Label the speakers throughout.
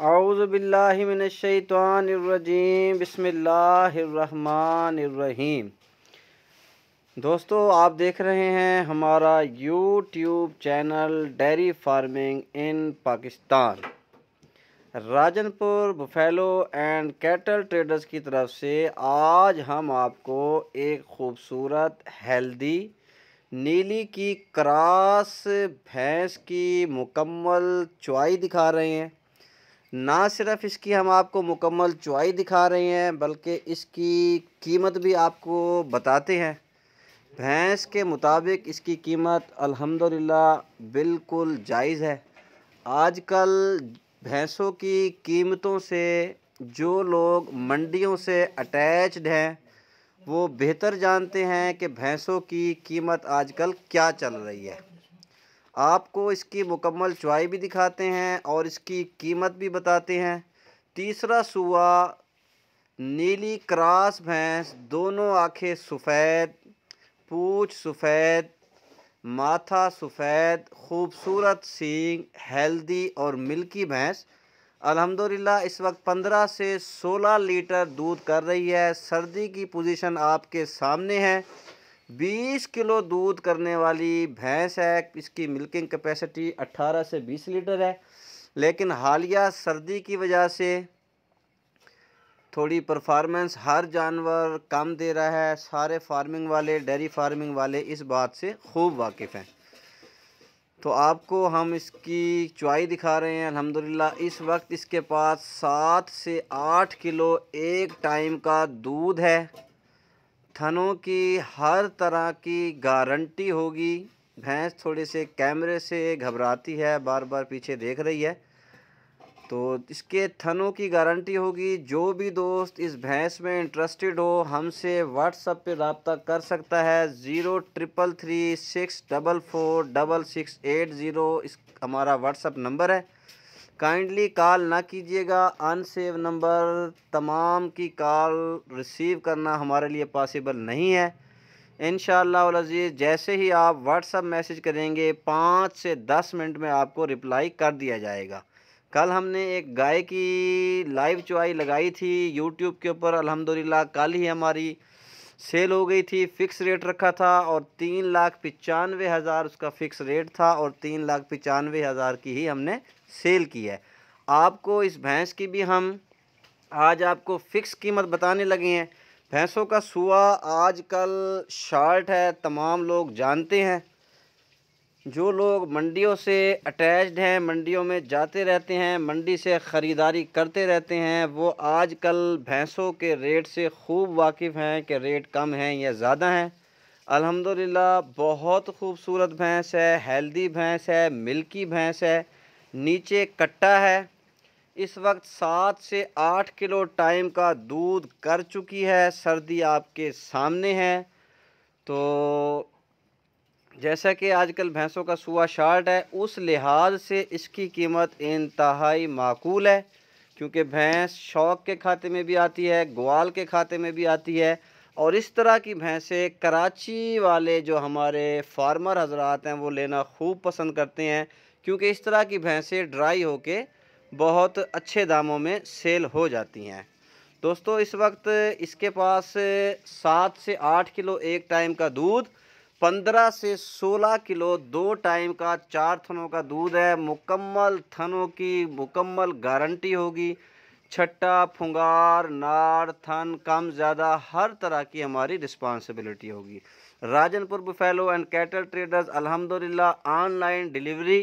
Speaker 1: आउज़बिल्लिमिनशैतवानरजीम बसमीम दोस्तों आप देख रहे हैं हमारा YouTube channel dairy farming in Pakistan Rajanpur buffalo and cattle traders की तरफ से आज हम आपको एक खूबसूरत हेल्दी नीली की क्रास भैंस की मुकम्मल चुआई दिखा रहे हैं ना सिर्फ इसकी हम आपको मुकम्मल चुआई दिखा रहे हैं बल्कि इसकी कीमत भी आपको बताते हैं भैंस के मुताबिक इसकी कीमत अल्हम्दुलिल्लाह बिल्कुल जायज़ है आजकल भैंसों की कीमतों से जो लोग मंडियों से अटैच्ड हैं वो बेहतर जानते हैं कि भैंसों की कीमत आजकल क्या चल रही है आपको इसकी मुकम्मल चुवाई भी दिखाते हैं और इसकी कीमत भी बताते हैं तीसरा सुआ नीली क्रास भैंस दोनों आंखें सफ़ेद पूछ सफ़ेद माथा सफ़ेद खूबसूरत सींग हेल्दी और मिल्की भैंस अल्हम्दुलिल्लाह इस वक्त 15 से 16 लीटर दूध कर रही है सर्दी की पोजीशन आपके सामने है 20 किलो दूध करने वाली भैंस है इसकी मिल्किंग कैपेसिटी 18 से 20 लीटर है लेकिन हालिया सर्दी की वजह से थोड़ी परफार्मेंस हर जानवर कम दे रहा है सारे फार्मिंग वाले डेयरी फार्मिंग वाले इस बात से खूब वाकिफ़ हैं तो आपको हम इसकी चुआई दिखा रहे हैं अल्हम्दुलिल्लाह इस वक्त इसके पास सात से आठ किलो एक टाइम का दूध है थनों की हर तरह की गारंटी होगी भैंस थोड़े से कैमरे से घबराती है बार बार पीछे देख रही है तो इसके थनों की गारंटी होगी जो भी दोस्त इस भैंस में इंटरेस्टेड हो हमसे व्हाट्सअप पे रबता कर सकता है zero triple three six double four double six eight zero इस हमारा व्हाट्सअप नंबर है काइंडली कॉल ना कीजिएगा अनसेव नंबर तमाम की कॉल रिसीव करना हमारे लिए पॉसिबल नहीं है इन अजीज़ जैसे ही आप व्हाट्सअप मैसेज करेंगे पाँच से दस मिनट में आपको रिप्लाई कर दिया जाएगा कल हमने एक गाय की लाइव चुआई लगाई थी यूट्यूब के ऊपर अलहमदिल्ला कल ही हमारी सेल हो गई थी फ़िक्स रेट रखा था और तीन लाख पचानवे हज़ार उसका फ़िक्स रेट था और तीन लाख पचानवे हज़ार की ही हमने सेल की है आपको इस भैंस की भी हम आज आपको फ़िक्स कीमत बताने लगे हैं भैंसों का सुआ आजकल शार्ट है तमाम लोग जानते हैं जो लोग मंडियों से अटैच्ड हैं मंडियों में जाते रहते हैं मंडी से ख़रीदारी करते रहते हैं वो आजकल भैंसों के रेट से खूब वाकिफ़ हैं कि रेट कम हैं या ज़्यादा हैं अल्हम्दुलिल्लाह बहुत खूबसूरत भैंस है हेल्दी भैंस है मिल्की भैंस है नीचे कट्टा है इस वक्त सात से आठ किलो टाइम का दूध कर चुकी है सर्दी आपके सामने है तो जैसा कि आजकल भैंसों का सुआ शार्ट है उस लिहाज से इसकी कीमत इंतहाई माकूल है क्योंकि भैंस शौक के खाते में भी आती है ग्वाल के खाते में भी आती है और इस तरह की भैंसें कराची वाले जो हमारे फार्मर हजरात हैं वो लेना खूब पसंद करते हैं क्योंकि इस तरह की भैंसें ड्राई होके बहुत अच्छे दामों में सेल हो जाती हैं दोस्तों इस वक्त इसके पास सात से आठ किलो एक टाइम का दूध पंद्रह से सोलह किलो दो टाइम का चार थनों का दूध है मुकम्मल थनों की मुकम्मल गारंटी होगी छट्टा फुंगार नार थन कम ज़्यादा हर तरह की हमारी रिस्पॉन्सिबिलिटी होगी Rajanpur buffalo and cattle traders अल्हम्दुलिल्लाह ऑनलाइन डिलीवरी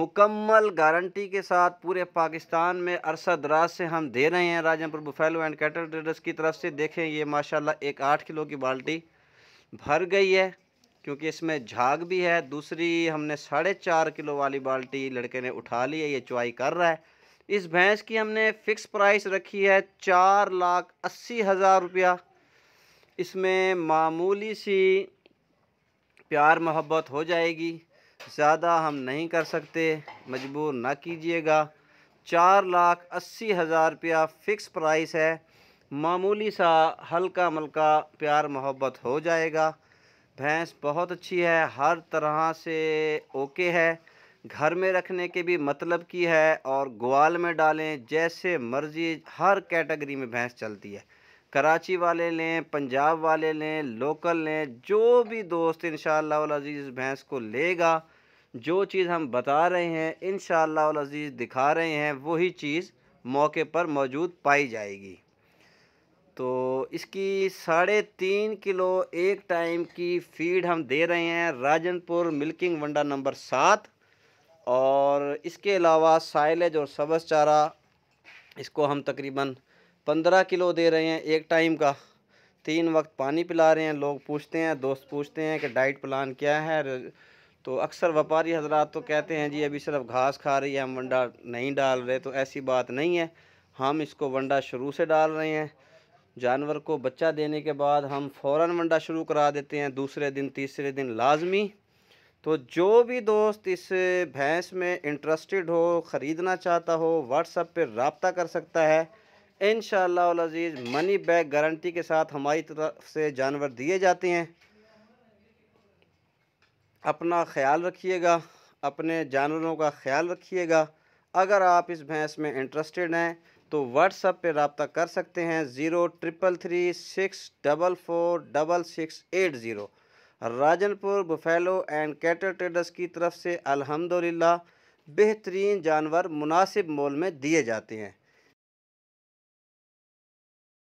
Speaker 1: मुकम्मल गारंटी के साथ पूरे पाकिस्तान में अरसा दराज से हम दे रहे हैं Rajanpur buffalo and cattle traders की तरफ से देखें ये माशाल्लाह एक आठ किलो की बाल्टी भर गई है क्योंकि इसमें झाग भी है दूसरी हमने साढ़े चार किलो वाली बाल्टी लड़के ने उठा ली है ये चुवाई कर रहा है इस भैंस की हमने फ़िक्स प्राइस रखी है चार लाख अस्सी हज़ार रुपया इसमें मामूली सी प्यार मोहब्बत हो जाएगी ज़्यादा हम नहीं कर सकते मजबूर ना कीजिएगा चार लाख अस्सी हज़ार रुपया फ़िक्स प्राइस है मामूली सा हल्का मलका प्यार मोहब्बत हो जाएगा भैंस बहुत अच्छी है हर तरह से ओके है घर में रखने के भी मतलब की है और ग्वाल में डालें जैसे मर्ज़ी हर कैटेगरी में भैंस चलती है कराची वाले लें पंजाब वाले लें लोकल लें जो भी दोस्त इन अजीज़ भैंस को लेगा जो चीज़ हम बता रहे हैं इन अजीज़ दिखा रहे हैं वही चीज़ मौके पर मौजूद पाई जाएगी तो इसकी साढ़े तीन किलो एक टाइम की फीड हम दे रहे हैं राजनपुर मिल्किंग वंडा नंबर सात और इसके अलावा साइलेज और सबस चारा इसको हम तकरीबन पंद्रह किलो दे रहे हैं एक टाइम का तीन वक्त पानी पिला रहे हैं लोग पूछते हैं दोस्त पूछते हैं कि डाइट प्लान क्या है तो अक्सर व्यापारी हजरात तो कहते हैं जी अभी सिर्फ घास खा रही है हम वंडा नहीं डाल रहे तो ऐसी बात नहीं है हम इसको वंडा शुरू से डाल रहे हैं जानवर को बच्चा देने के बाद हम फ़ौर वंडा शुरू करा देते हैं दूसरे दिन तीसरे दिन लाजमी तो जो भी दोस्त इस भैंस में इंटरेस्टेड हो ख़रीदना चाहता हो व्हाट्सअप पर रबता कर सकता है इन शज़ीज़ मनी बैग गारंटी के साथ हमारी तरफ से जानवर दिए जाते हैं अपना ख्याल रखिएगा अपने जानवरों का ख्याल रखिएगा अगर आप इस भैंस में इंटरेस्टेड हैं तो व्हाट्सअप पे रबता कर सकते हैं zero triple three six double four double six eight zero Rajanpur buffalo and cattle traders की तरफ से अलहमदिल्ला बेहतरीन जानवर मुनासिब मोल में दिए जाते हैं